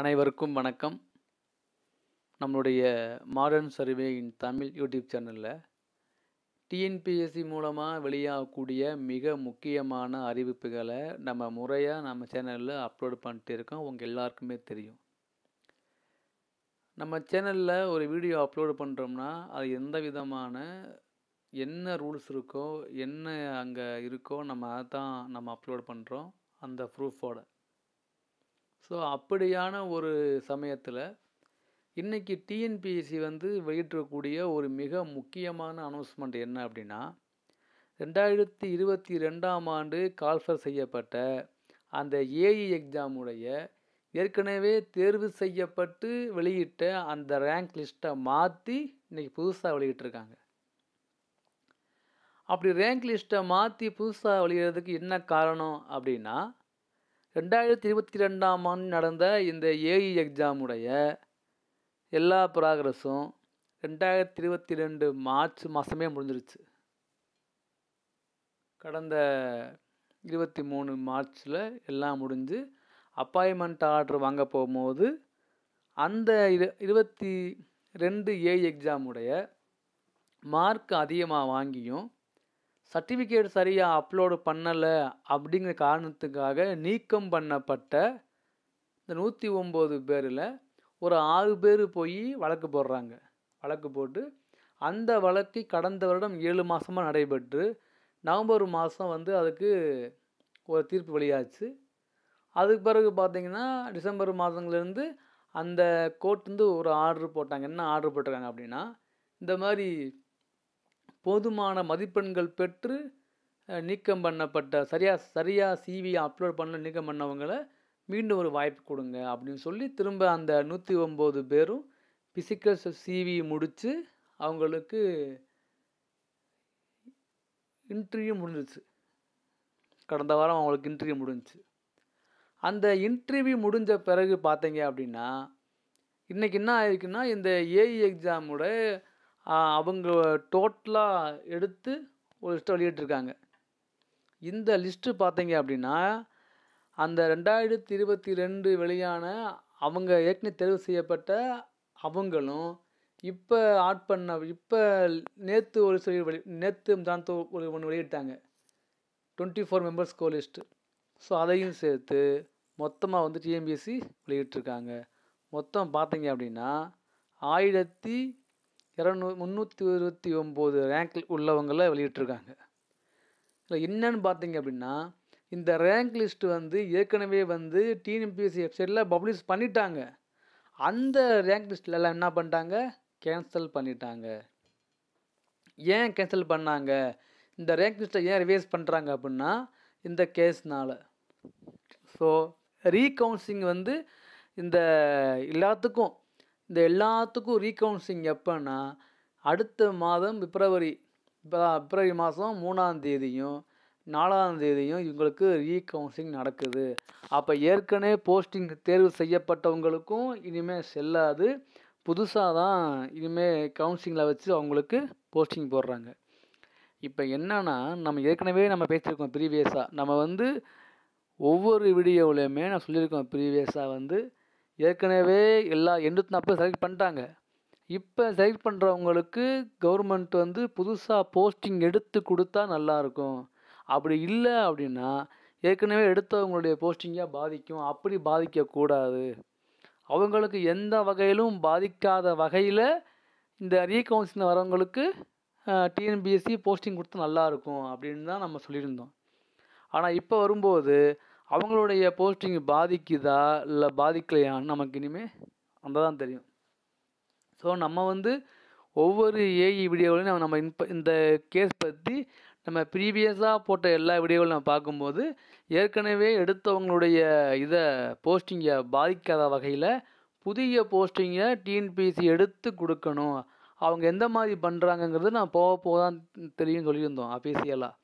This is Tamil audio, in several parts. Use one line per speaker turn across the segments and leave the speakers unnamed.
அனைவருக்கும் வணக்கம் நம்மளுடைய modern survey in Tamil YouTube சேனலில் டிஎன்பிஎஸ்சி மூலமாக வெளியாகக்கூடிய மிக முக்கியமான அறிவிப்புகளை நம்ம முறையாக நம்ம சேனலில் அப்லோடு பண்ணிட்டு இருக்கோம் உங்கள் எல்லாருக்குமே தெரியும் நம்ம சேனலில் ஒரு வீடியோ அப்லோடு பண்ணுறோம்னா அது எந்த விதமான என்ன ரூல்ஸ் இருக்கோ என்ன அங்கே இருக்கோ நம்ம அதை தான் நம்ம அப்லோட் பண்ணுறோம் அந்த ப்ரூஃபோட ஸோ அப்படியான ஒரு சமயத்தில் இன்றைக்கி டிஎன்பிஎஸ்சி வந்து வெளியிட்டிருக்கக்கூடிய ஒரு மிக முக்கியமான அனௌன்ஸ்மெண்ட் என்ன அப்படின்னா ரெண்டாயிரத்தி இருபத்தி ரெண்டாம் ஆண்டு கால்ஃபர் செய்யப்பட்ட அந்த ஏஇ எக்ஸாமுடைய e ஏற்கனவே தேர்வு செய்யப்பட்டு வெளியிட்ட அந்த ரேங்க் லிஸ்ட்டை மாற்றி இன்றைக்கி புதுசாக வெளியிட்டிருக்காங்க அப்படி ரேங்க் லிஸ்ட்டை மாற்றி புதுசாக வெளியிடுறதுக்கு என்ன காரணம் அப்படின்னா ரெண்டாயிரத்தி இருபத்தி ரெண்டாம் ஆண்டு நடந்த இந்த ஏஇ எக்ஸாமுடைய e எல்லா ப்ராக்ரஸும் ரெண்டாயிரத்தி இருபத்தி ரெண்டு மார்ச் மாதமே முடிஞ்சிருச்சு கடந்த இருபத்தி மூணு மார்ச்சில் எல்லாம் முடிஞ்சு அப்பாயின்மெண்ட் ஆர்டர் வாங்க போகும்போது அந்த இரு இருபத்தி ரெண்டு ஏ எக்ஸாமுடைய e மார்க் அதிகமாக வாங்கியும் சர்டிஃபிகேட் சரியாக அப்லோடு பண்ணலை அப்படிங்கிற காரணத்துக்காக நீக்கம் பண்ணப்பட்ட இந்த நூற்றி ஒம்பது பேரில் ஒரு ஆறு பேர் போய் வழக்கு போடுறாங்க வழக்கு போட்டு அந்த வழக்கு கடந்த வருடம் ஏழு மாதமாக நடைபெற்று நவம்பர் மாதம் வந்து அதுக்கு ஒரு தீர்ப்பு வெளியாச்சு அதுக்கு பிறகு பார்த்திங்கன்னா டிசம்பர் மாதங்கள்லேருந்து அந்த கோர்ட்டுந்து ஒரு ஆர்டர் போட்டாங்க என்ன ஆர்டர் போட்டிருக்காங்க அப்படின்னா இந்த மாதிரி போதுமான மதிப்பெண்கள் பெற்று நீக்கம் பண்ணப்பட்ட சரியாக சரியாக சிவியை அப்லோட் பண்ண நீக்கம் பண்ணவங்களை மீண்டும் ஒரு வாய்ப்பு கொடுங்க அப்படின்னு சொல்லி திரும்ப அந்த நூற்றி ஒம்பது பேரும் ஃபிசிக்கல் சிவி முடித்து அவங்களுக்கு இன்டர்வியூ முடிஞ்சிச்சு கடந்த வாரம் அவங்களுக்கு இன்டர்வியூ முடிஞ்சிச்சு அந்த இன்டர்வியூ முடிஞ்ச பிறகு பார்த்தீங்க அப்படின்னா இன்றைக்கி என்ன ஆயிருக்குன்னா இந்த ஏஇ எக்ஸாமோட e அவங்க டோட்டலாக எடுத்து ஒரு லிஸ்ட்டை வெளியிட்டிருக்காங்க இந்த லிஸ்ட்டு பார்த்தீங்க அப்படின்னா அந்த ரெண்டாயிரத்தி இருபத்தி ரெண்டு வெளியான அவங்க ஏற்கனவே தெரிவு செய்யப்பட்ட அவங்களும் இப்போ ஆட் பண்ண இப்போ நேற்று ஒரு சொல்லி வெளி நேற்று தான் ஒரு ஒன்று வெளியிட்டாங்க twenty four members go list so அதையும் சேர்த்து மொத்தமாக வந்து டிஎம்பிஎஸ்சி வெளியிட்டிருக்காங்க மொத்தம் பார்த்தீங்க அப்படின்னா ஆயிரத்தி இரநூ முந்நூற்றி இருபத்தி ஒம்பது ரேங்கில் உள்ளவங்கள வெளியிட்டிருக்காங்க இல்லை என்னன்னு பார்த்தீங்க அப்படின்னா இந்த ரேங்க் லிஸ்ட்டு வந்து ஏற்கனவே வந்து டிஎன்பிஎஸ்சி வெப்சைட்டில் பப்ளிஷ் பண்ணிட்டாங்க அந்த ரேங்க் எல்லாம் என்ன பண்ணிட்டாங்க கேன்சல் பண்ணிட்டாங்க ஏன் கேன்சல் பண்ணாங்க இந்த ரேங்க் லிஸ்ட்டை ஏன் ரிவைஸ் பண்ணுறாங்க அப்படின்னா இந்த கேஸ்னால் ஸோ கவுன்சிலிங் வந்து இந்த எல்லாத்துக்கும் இந்த எல்லாத்துக்கும் ரீகவுன்சிங் எப்போன்னா அடுத்த மாதம் பிப்ரவரி இப்போ பிப்ரவரி மாதம் மூணாம் தேதியும் நாலாம் தேதியும் இவங்களுக்கு ரீகவுன்சிங் நடக்குது அப்போ ஏற்கனவே போஸ்டிங் தேர்வு செய்யப்பட்டவங்களுக்கும் இனிமேல் செல்லாது புதுசாக தான் இனிமேல் கவுன்சிலிங்கில் வச்சு அவங்களுக்கு போஸ்டிங் போடுறாங்க இப்போ என்னென்னா நம்ம ஏற்கனவே நம்ம பேசியிருக்கோம் ப்ரீவியஸாக நம்ம வந்து ஒவ்வொரு வீடியோவிலையுமே நான் சொல்லியிருக்கோம் ப்ரீவியஸாக வந்து ஏற்கனவே எல்லா எண்பத்தி நாற்பது செலக்ட் பண்ணிட்டாங்க இப்போ செலக்ட் பண்ணுறவங்களுக்கு கவர்மெண்ட் வந்து புதுசாக போஸ்டிங் எடுத்து கொடுத்தா நல்லாயிருக்கும் அப்படி இல்லை அப்படின்னா ஏற்கனவே எடுத்தவங்களுடைய போஸ்டிங்காக பாதிக்கும் அப்படி பாதிக்கக்கூடாது அவங்களுக்கு எந்த வகையிலும் பாதிக்காத வகையில் இந்த ரீகவுன்சிலிங் வரவங்களுக்கு டிஎன்பிஎஸ்சி போஸ்டிங் e கொடுத்தா நல்லாயிருக்கும் அப்படின்னு தான் நம்ம சொல்லியிருந்தோம் ஆனால் இப்போ வரும்போது அவங்களுடைய போஸ்டிங் பாதிக்குதா இல்லை பாதிக்கலையான்னு நமக்கு இனிமேல் அந்த தான் தெரியும் ஸோ நம்ம வந்து ஒவ்வொரு ஏஇ வீடியோவிலையும் நம்ம நம்ம இன்ப இந்த கேஸ் பற்றி நம்ம ப்ரீவியஸாக போட்ட எல்லா வீடியோவில் நம்ம பார்க்கும்போது ஏற்கனவே எடுத்தவங்களுடைய இதை போஸ்டிங்கை பாதிக்காத வகையில் புதிய போஸ்டிங்கை டிஎன்பிசி எடுத்து கொடுக்கணும் அவங்க எந்த மாதிரி பண்ணுறாங்கங்கிறது நான் போக போக தான் தெரியும் சொல்லியிருந்தோம் அஃபீஷியலாக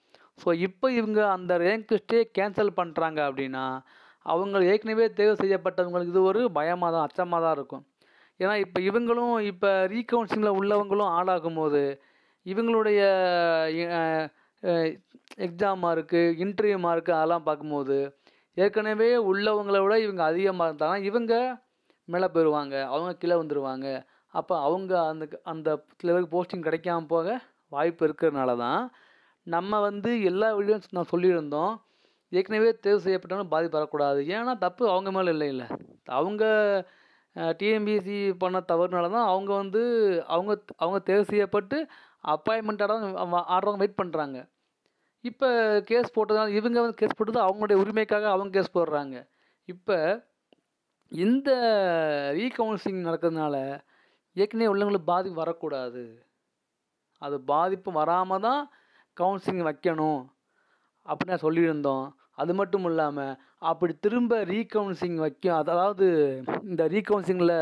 ஸோ இப்போ இவங்க அந்த ரேங்க் லிஸ்ட்டே கேன்சல் பண்ணுறாங்க அப்படின்னா அவங்க ஏற்கனவே தேர்வு செய்யப்பட்டவங்களுக்கு இது ஒரு பயமாக தான் அச்சமாக தான் இருக்கும் ஏன்னா இப்போ இவங்களும் இப்போ ரீகவுன்சிலிங்கில் உள்ளவங்களும் ஆளாகும் போது இவங்களுடைய எக்ஸாம் மார்க்கு இன்டர்வியூ மார்க்கு அதெல்லாம் பார்க்கும்போது ஏற்கனவே உள்ளவங்கள விட இவங்க அதிகமாக இருந்தாலும் இவங்க மேலே போயிடுவாங்க அவங்க கீழே வந்துடுவாங்க அப்போ அவங்க அந்த அந்த சிலருக்கு போஸ்டிங் கிடைக்காம போக வாய்ப்பு இருக்கிறதுனால தான் நம்ம வந்து எல்லா வீடியோஸ் நான் சொல்லியிருந்தோம் ஏற்கனவே தேர்வு செய்யப்பட்டவங்க பாதிப்பு வரக்கூடாது ஏன்னா தப்பு அவங்க மேலே இல்லை இல்லை அவங்க டிஎம்பிஎஸ்சி பண்ண தவறுனால தான் அவங்க வந்து அவங்க அவங்க தேர்வு செய்யப்பட்டு அப்பாயின்மெண்ட் ஆடுறவங்க ஆடுறவங்க வெயிட் பண்ணுறாங்க இப்போ கேஸ் போட்டதுனால இவங்க வந்து கேஸ் போட்டது அவங்களுடைய உரிமைக்காக அவங்க கேஸ் போடுறாங்க இப்போ இந்த ரீகவுன்சிலிங் நடக்கிறதுனால ஏற்கனவே உள்ளவங்களுக்கு பாதிப்பு வரக்கூடாது அது பாதிப்பு வராமல் தான் கவுன்சிலிங் வைக்கணும் அப்படின்னு சொல்லியிருந்தோம் அது மட்டும் இல்லாமல் அப்படி திரும்ப ரீகவுன்சிலிங் வைக்கும் அதாவது இந்த ரீகவுன்சிலிங்கில்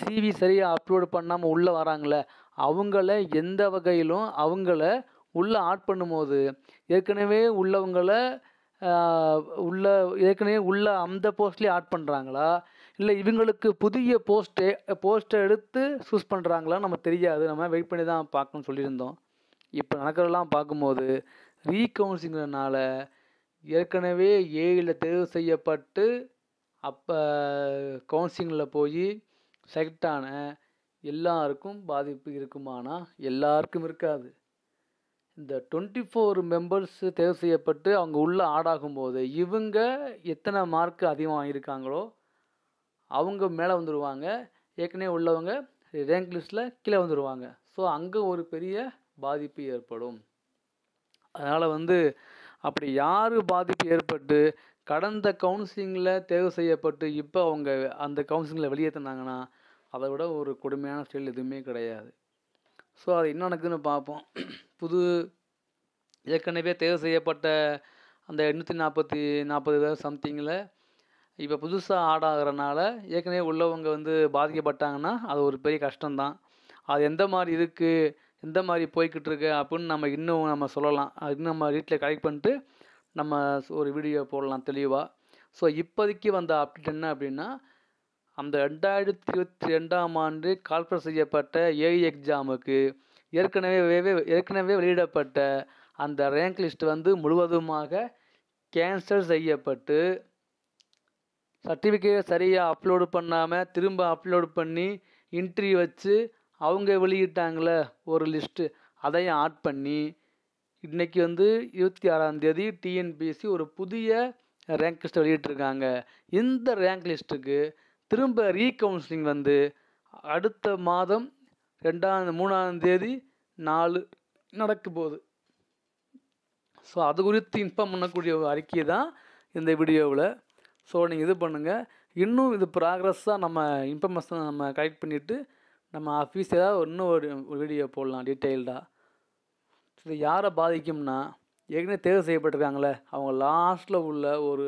சிவி சரியாக அப்லோடு பண்ணாமல் உள்ளே வராங்களே அவங்கள எந்த வகையிலும் அவங்கள உள்ளே ஆட் பண்ணும்போது ஏற்கனவே உள்ளவங்களை உள்ள ஏற்கனவே உள்ள அந்த போஸ்ட்லேயே ஆட் பண்ணுறாங்களா இல்லை இவங்களுக்கு புதிய போஸ்ட்டே போஸ்ட்டை எடுத்து சூஸ் பண்ணுறாங்களா நம்ம தெரியாது நம்ம வெயிட் பண்ணி தான் பார்க்கணும்னு சொல்லியிருந்தோம் இப்போ நடக்கிறதெல்லாம் பார்க்கும்போது ரீகவுன்சிங்கிறனால ஏற்கனவே ஏழில் தேர்வு செய்யப்பட்டு அப்போ கவுன்சிலிங்கில் போய் ஆன எல்லாருக்கும் பாதிப்பு இருக்குமானா எல்லாருக்கும் இருக்காது இந்த டுவெண்ட்டி ஃபோர் மெம்பர்ஸ் தேர்வு செய்யப்பட்டு அவங்க உள்ளே ஆடாகும் போது இவங்க எத்தனை மார்க் அதிகமாக இருக்காங்களோ அவங்க மேலே வந்துடுவாங்க ஏற்கனவே உள்ளவங்க ரேங்க் லிஸ்ட்டில் கீழே வந்துடுவாங்க ஸோ அங்கே ஒரு பெரிய பாதிப்பு ஏற்படும் அதனால் வந்து அப்படி யார் பாதிப்பு ஏற்பட்டு கடந்த கவுன்சிலிங்கில் தேர்வு செய்யப்பட்டு இப்போ அவங்க அந்த கவுன்சிலிங்கில் வெளியேற்றினாங்கன்னா அதை விட ஒரு கொடுமையான செயல் எதுவுமே கிடையாது ஸோ அது என்ன நடக்குதுன்னு பார்ப்போம் புது ஏற்கனவே தேர்வு செய்யப்பட்ட அந்த எண்ணூற்றி நாற்பத்தி நாற்பது பேர் சம்திங்கில் இப்போ புதுசாக ஆட் ஆகிறனால ஏற்கனவே உள்ளவங்க வந்து பாதிக்கப்பட்டாங்கன்னா அது ஒரு பெரிய கஷ்டம்தான் அது எந்த மாதிரி இருக்குது இந்த மாதிரி போய்கிட்டு இருக்கு அப்படின்னு நம்ம இன்னும் நம்ம சொல்லலாம் இன்னும் நம்ம வீட்டில் கலெக்ட் பண்ணிட்டு நம்ம ஒரு வீடியோ போடலாம் தெளிவாக ஸோ இப்போதைக்கு வந்த அப்டேட் என்ன அப்படின்னா அந்த ரெண்டாயிரத்தி இருபத்தி ரெண்டாம் ஆண்டு கால்பரேட் செய்யப்பட்ட ஏஐ எக்ஸாமுக்கு e ஏற்கனவே ஏற்கனவே வெளியிடப்பட்ட அந்த ரேங்க் லிஸ்ட் வந்து முழுவதுமாக கேன்சல் செய்யப்பட்டு சர்டிஃபிகேட் சரியாக அப்லோடு பண்ணாமல் திரும்ப அப்லோடு பண்ணி இன்ட்ரி வச்சு அவங்க வெளியிட்டாங்கல்ல ஒரு லிஸ்ட்டு அதையும் ஆட் பண்ணி இன்றைக்கி வந்து இருபத்தி ஆறாந்தேதி டிஎன்பிஎஸ்சி ஒரு புதிய ரேங்க் லிஸ்ட்டை வெளியிட்டிருக்காங்க இந்த ரேங்க் லிஸ்ட்டுக்கு திரும்ப ரீகவுன்சிலிங் வந்து அடுத்த மாதம் ரெண்டாம் மூணாம் தேதி நாலு நடக்க போகுது ஸோ அது குறித்து இன்ஃபார்ம் பண்ணக்கூடிய அறிக்கை தான் இந்த வீடியோவில் ஸோ நீங்கள் இது பண்ணுங்கள் இன்னும் இது ப்ராக்ரஸ்ஸாக நம்ம இன்ஃபர்மேஷன் நம்ம கலெக்ட் பண்ணிவிட்டு நம்ம ஆஃபீஸ் ஏதாவது இன்னும் ஒரு வீடியோ போடலாம் டீட்டெயில்டாக இது யாரை பாதிக்கும்னா ஏற்கனவே தேர்வு செய்யப்பட்டிருக்காங்களே அவங்க லாஸ்ட்டில் உள்ள ஒரு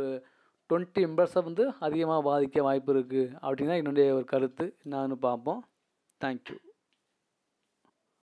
டுவெண்ட்டி மெம்பர்ஸை வந்து அதிகமாக பாதிக்க வாய்ப்பு இருக்குது அப்படின்னா என்னுடைய ஒரு கருத்து என்னான்னு பார்ப்போம் தேங்க்யூ